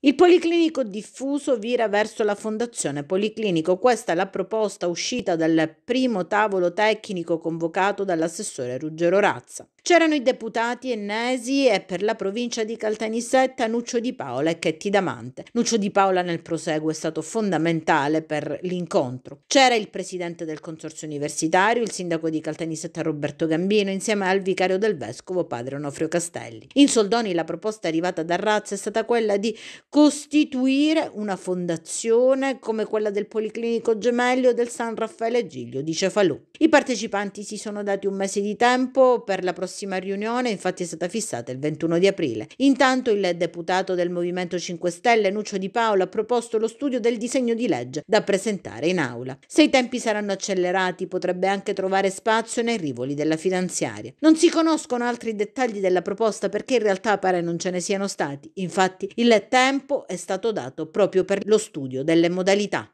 Il Policlinico diffuso vira verso la Fondazione Policlinico. Questa è la proposta uscita dal primo tavolo tecnico convocato dall'assessore Ruggero Razza. C'erano i deputati Ennesi e per la provincia di Caltanissetta Nuccio Di Paola e Chetti Damante. Nuccio Di Paola nel proseguo è stato fondamentale per l'incontro. C'era il presidente del consorzio universitario, il sindaco di Caltanissetta Roberto Gambino, insieme al vicario del vescovo padre Onofrio Castelli. In soldoni la proposta arrivata da Razza è stata quella di costituire una fondazione come quella del Policlinico Gemello del San Raffaele Giglio, dice Falù. I partecipanti si sono dati un mese di tempo per la prossima riunione, infatti è stata fissata il 21 di aprile. Intanto il deputato del Movimento 5 Stelle, Nuccio Di Paolo, ha proposto lo studio del disegno di legge da presentare in aula. Se i tempi saranno accelerati potrebbe anche trovare spazio nei rivoli della finanziaria. Non si conoscono altri dettagli della proposta perché in realtà pare non ce ne siano stati. Infatti il tempo tempo è stato dato proprio per lo studio delle modalità